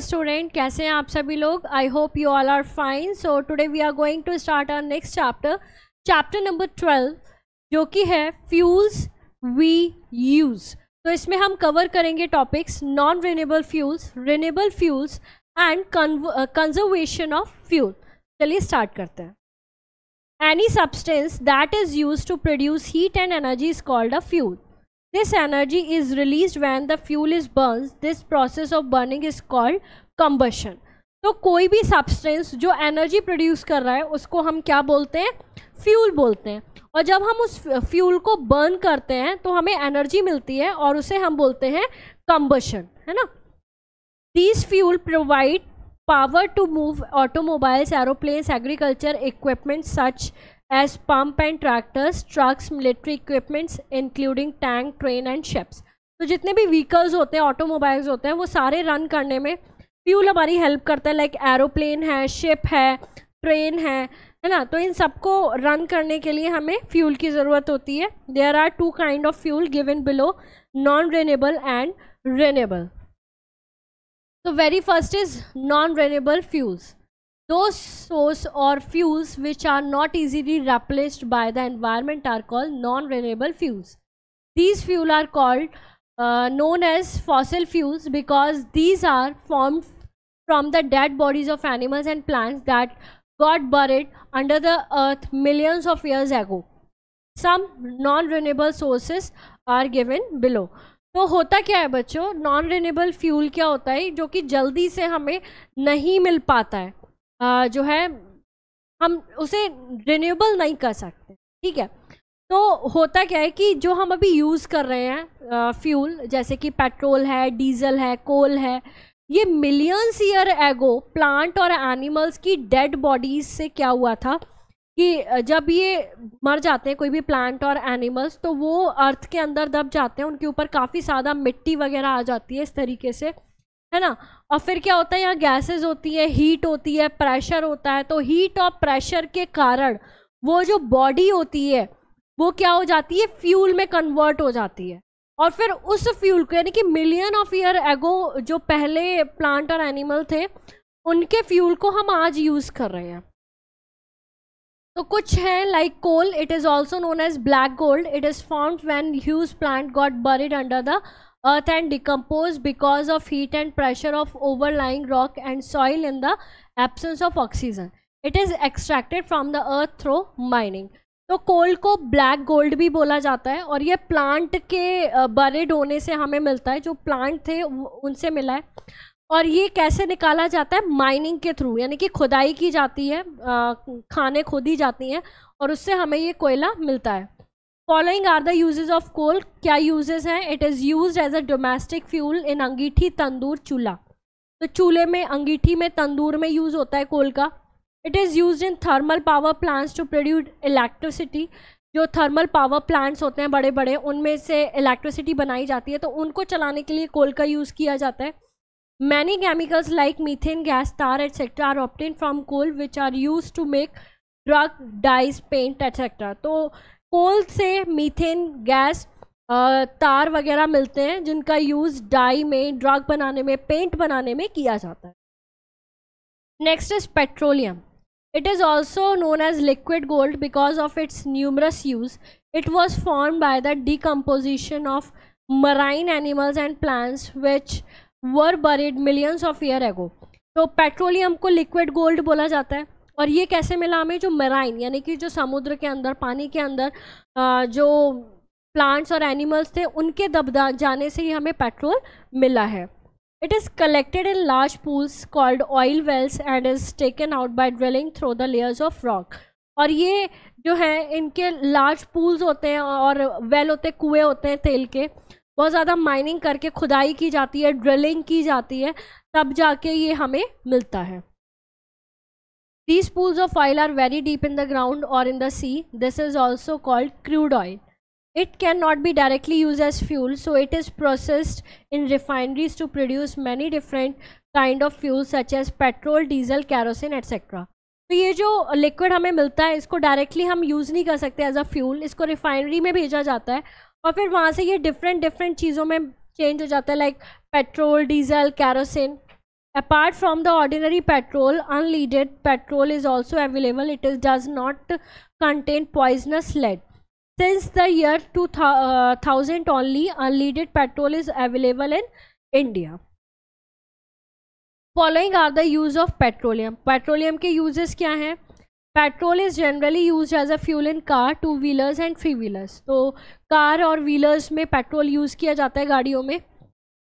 Student कैसे हैं आप सभी लोग I hope you all are fine so today we are going to start our next chapter chapter number twelve जो कि है फ्यूल्स वी यूज़ तो इसमें हम कवर करेंगे topics non renewable fuels renewable fuels and conservation of fuel चलिए start करते हैं any substance that is use to produce heat and energy is called a fuel This energy is released when the fuel is burned. This process of burning is called combustion. तो कोई भी substance जो energy produce कर रहा है उसको हम क्या बोलते हैं फ्यूल बोलते हैं और जब हम उस फ्यूल को बर्न करते हैं तो हमें एनर्जी मिलती है और उसे हम बोलते हैं कंबशन है ना these fuel provide power to move automobiles, aeroplanes, agriculture, equipment such as pump and tractors, trucks, military equipments, including tank, train and ships. तो जितने भी व्हीकल्स होते हैं ऑटोमोबाइल्स होते हैं वो सारे रन करने में फ्यूल हमारी हेल्प करता है लाइक एरोप्लेन है शिप है ट्रेन है है ना तो इन सबको रन करने के लिए हमें फ्यूल की ज़रूरत होती है there are two kind of fuel given below non renewable and renewable तो very first is non renewable fuels those source or fuels which are not easily replaced by the environment are called non-renewable fuels these fuel are called uh, known as fossil fuels because these are formed from the dead bodies of animals and plants that got buried under the earth millions of years ago some non renewable sources are given below तो होता क्या है बच्चों non renewable fuel क्या होता है जो कि जल्दी से हमें नहीं मिल पाता है जो है हम उसे रिन्यूएबल नहीं कर सकते ठीक है तो होता क्या है कि जो हम अभी यूज़ कर रहे हैं फ्यूल जैसे कि पेट्रोल है डीजल है कोल है ये मिलियंस ईयर एगो प्लांट और एनिमल्स की डेड बॉडीज से क्या हुआ था कि जब ये मर जाते हैं कोई भी प्लांट और एनिमल्स तो वो अर्थ के अंदर दब जाते हैं उनके ऊपर काफ़ी ज़्यादा मिट्टी वगैरह आ जाती है इस तरीके से है ना और फिर क्या होता है यहाँ गैसेस होती है हीट होती है प्रेशर होता है तो हीट और प्रेशर के कारण वो जो बॉडी होती है वो क्या हो जाती है फ्यूल में कन्वर्ट हो जाती है और फिर उस फ्यूल को यानी कि मिलियन ऑफ ईयर एगो जो पहले प्लांट और एनिमल थे उनके फ्यूल को हम आज यूज़ कर रहे हैं तो कुछ है like coal it is also known as black gold it is found when huge plant got buried under the earth and decompose because of heat and pressure of overlying rock and soil in the absence of oxygen it is extracted from the earth through mining तो कोल को black gold भी बोला जाता है और ये plant के buried होने से हमें मिलता है जो प्लांट थे उनसे मिला है और ये कैसे निकाला जाता है माइनिंग के थ्रू यानी कि खुदाई की जाती है खाने खोदी जाती हैं और उससे हमें ये कोयला मिलता है following are the usages of coal क्या यूजेज हैं it is use as a domestic fuel in angithi tandoor chulha तो चूल्हे में अंगीठी में तंदूर में यूज़ होता है कोल का it is use in thermal power plants to produce electricity जो थर्मल पावर प्लांट्स होते हैं बड़े बड़े उनमें से इलेक्ट्रिसिटी बनाई जाती है तो उनको चलाने के लिए कोल का यूज़ किया जाता है many chemicals like methane gas tar etcetera are obtained from coal which are use to make drug dyes paint etcetera तो कोल से मीथेन गैस तार वगैरह मिलते हैं जिनका यूज़ डाई में ड्रग बनाने में पेंट बनाने में किया जाता है next is petroleum it is also known as liquid gold because of its numerous use it was form by the decomposition of marine animals and plants which were buried millions of year ago तो petroleum को liquid gold बोला जाता है और ये कैसे मिला हमें जो मेराइन यानी कि जो समुद्र के अंदर पानी के अंदर आ, जो प्लांट्स और एनिमल्स थे उनके दबदा जाने से ही हमें पेट्रोल मिला है it is collected in large pools called oil wells and is taken out by drilling through the layers of rock और ये जो है इनके लार्ज पूल्स होते हैं और वेल होते कुएँ होते हैं तेल के बहुत ज़्यादा माइनिंग करके खुदाई की जाती है ड्रिलिंग की जाती है तब जाके ये हमें मिलता है These pools of oil are very deep in the ground or in the sea. This is also called crude oil. It cannot be directly used as fuel, so it is processed in refineries to produce many different kind of fuel such as petrol, diesel, kerosene, etc. तो ये जो liquid हमें मिलता है इसको directly हम use नहीं कर सकते एज अ फ्यूल इसको रिफाइनरी में भेजा जाता है और फिर वहाँ से ये डिफरेंट डिफरेंट चीज़ों में चेंज हो जाता है like petrol diesel kerosene Apart from the ordinary petrol, unleaded petrol is also available. It is, does not contain poisonous lead. Since the year 2000 uh, only, unleaded petrol is available in India. Following are the use of petroleum. Petroleum के uses क्या हैं? petrol is generally used as a fuel in car two wheelers and three wheelers so car or wheelers wheelers petrol petrol. किया जाता है गाड़ियों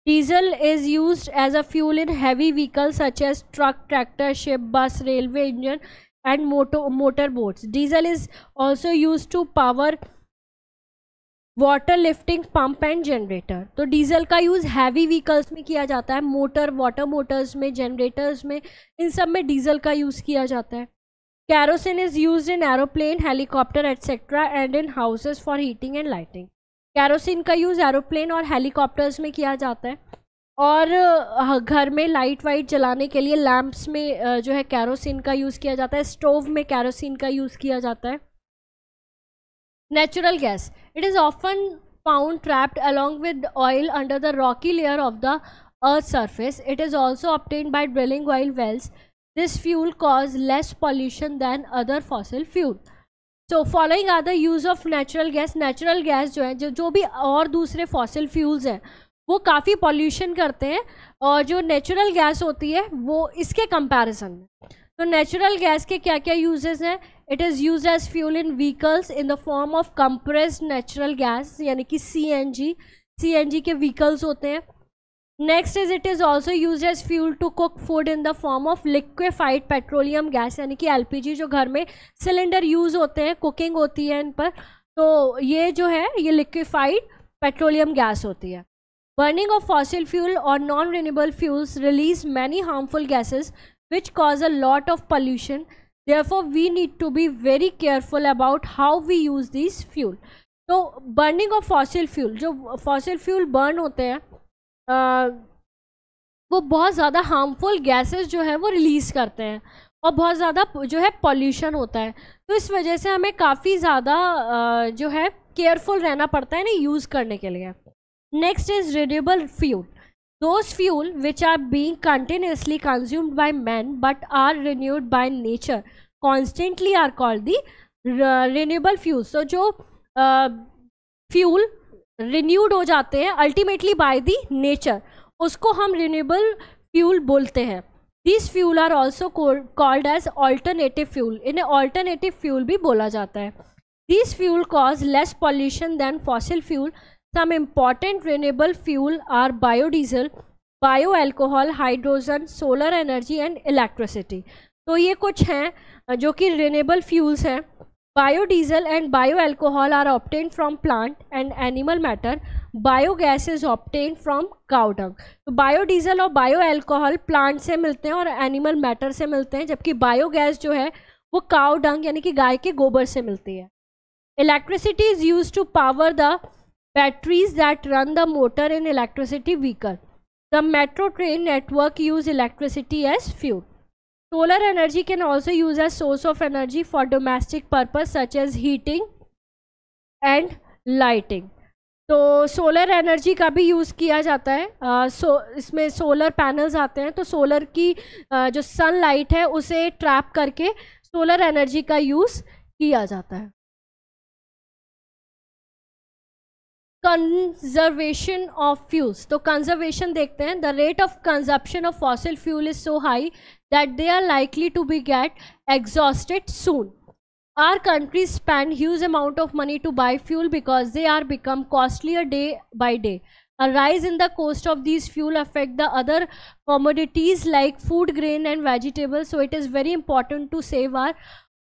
diesel is use as a fuel in heavy vehicle such as truck tractor ship bus railway engine and motor, motor boats. Diesel is also used to water lifting pump and generator तो diesel का use heavy vehicles में किया जाता है motor water motors में generators में इन सब में डीजल का यूज़ किया जाता है kerosene is use in aeroplane helicopter etcetera and in houses for heating and lighting kerosene का यूज़ एरोप्लेन और हेलीकॉप्टर्स में किया जाता है और घर में लाइट वाइट जलाने के लिए लैंप्स में जो है कैरोसिन का यूज़ किया जाता है स्टोव में कैरोसिन का यूज़ किया जाता है natural gas it is often found trapped along with oil under the rocky layer of the earth surface it is also obtained by drilling oil wells this fuel cause less pollution than other fossil fuel तो following are the use of natural gas natural gas जो है जो जो भी और दूसरे fossil fuels हैं वो काफ़ी पॉल्यूशन करते हैं और जो नेचुरल गैस होती है वो इसके कंपैरिजन में तो नेचुरल गैस के क्या क्या यूजेस हैं it is use as fuel in vehicles in the form of compressed natural gas यानी कि C N G C N G के व्हीकल्स होते हैं next is it is also use as fuel to cook food in the form of liquefied petroleum gas यानी कि L जो घर में सिलेंडर यूज़ होते हैं कुकिंग होती है इन पर तो ये जो है ये लिक्विफाइड पेट्रोलियम गैस होती है बर्निंग ऑफ फॉसिल फ्यूल और non renewable fuels release many harmful gases which cause a lot of pollution therefore we need to be very careful about how we use these fuel तो burning of fossil fuel जो fossil fuel burn होते हैं वो बहुत ज़्यादा harmful gases जो है वो रिलीज़ करते हैं और बहुत ज़्यादा जो है पॉल्यूशन होता है तो इस वजह से हमें काफ़ी ज़्यादा जो है केयरफुल रहना पड़ता है ना यूज़ करने के लिए next is renewable fuel those fuel which are being continuously consumed by man but are renewed by nature constantly are called the renewable fuels तो जो फ्यूल uh, रिन्यूड हो जाते हैं अल्टीमेटली बाय दी नेचर उसको हम renewable fuel बोलते हैं this fuel are also called as alternative fuel इन्हें ऑल्टरनेटिव फ्यूल भी बोला जाता है this fuel cause less pollution than fossil fuel some important renewable fuel are biodiesel bio alcohol hydrogen solar energy and electricity तो ये कुछ हैं जो कि रिन्यूएबल फ्यूल्स हैं Biodiesel and bioalcohol are obtained from plant and animal matter. Biogas is obtained from cow dung. So, biodiesel और bioalcohol plant से मिलते हैं और animal matter से मिलते हैं जबकि biogas जो है वो cow dung यानी कि गाय के गोबर से मिलती है electricity is used to power the batteries that run the motor in electricity vehicle the metro train network use electricity as fuel solar energy can also use as source of energy for domestic purpose such as heating and lighting तो solar energy का भी use किया जाता है आ, सो इसमें solar panels आते हैं तो सोलर की आ, जो सन लाइट है उसे ट्रैप करके सोलर एनर्जी का यूज़ किया जाता है Conservation of fuels. So conservation. Conservation देखते the rate of consumption of fossil fuel is so high that they are likely to be get exhausted soon. our countries spend huge amount of money to buy fuel because they are become costlier day by day a rise in the cost of these fuel affect the other commodities like food grain and vegetables so it is very important to save our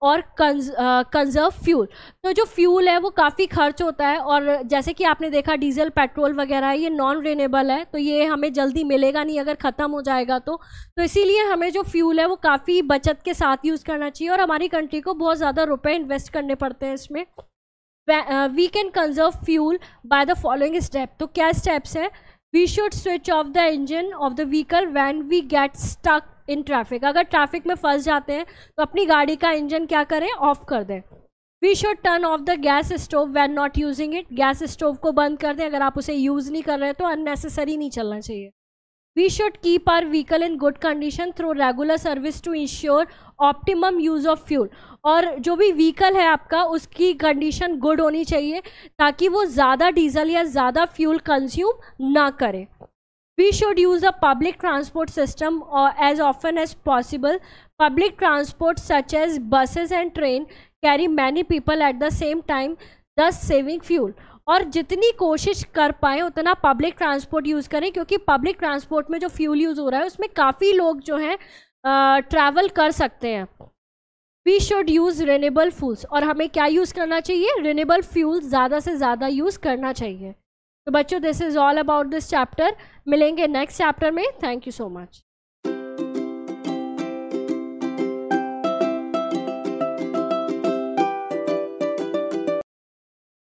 और conserve fuel uh, तो जो fuel है वो काफ़ी खर्च होता है और जैसे कि आपने देखा डीजल पेट्रोल वगैरह ये नॉन रिनेबल है तो ये हमें जल्दी मिलेगा नहीं अगर ख़त्म हो जाएगा तो तो इसीलिए हमें जो फ्यूल है वो काफ़ी बचत के साथ यूज़ करना चाहिए और हमारी कंट्री को बहुत ज़्यादा रुपये इन्वेस्ट करने पड़ते हैं इसमें we can conserve fuel by the following step तो क्या स्टेप्स हैं we should switch off the engine of the vehicle when we get stuck in traffic अगर ट्रैफिक में फंस जाते हैं तो अपनी गाड़ी का इंजन क्या करें ऑफ कर दें we should turn off the gas stove when not using it gas stove को बंद कर दें अगर आप उसे यूज़ नहीं कर रहे तो अननेसेसरी नहीं चलना चाहिए we should keep our vehicle in good condition through regular service to ensure optimum use of fuel और जो भी व्हीकल है आपका उसकी कंडीशन गुड होनी चाहिए ताकि वो ज़्यादा डीजल या ज़्यादा फ्यूल कंज्यूम ना करें we should use a public transport system or as often as possible public transport such as buses and train carry many people at the same time thus saving fuel और जितनी कोशिश कर पाए उतना public transport use करें क्योंकि public transport में जो फ्यूल यूज़ हो रहा है उसमें काफ़ी लोग जो हैं ट्रैवल कर सकते हैं we should use renewable fuels और हमें क्या यूज़ करना चाहिए रिनेबल फ्यूल ज़्यादा से ज़्यादा यूज़ करना चाहिए तो बच्चों this is all about this chapter मिलेंगे नेक्स्ट चैप्टर में थैंक यू सो मच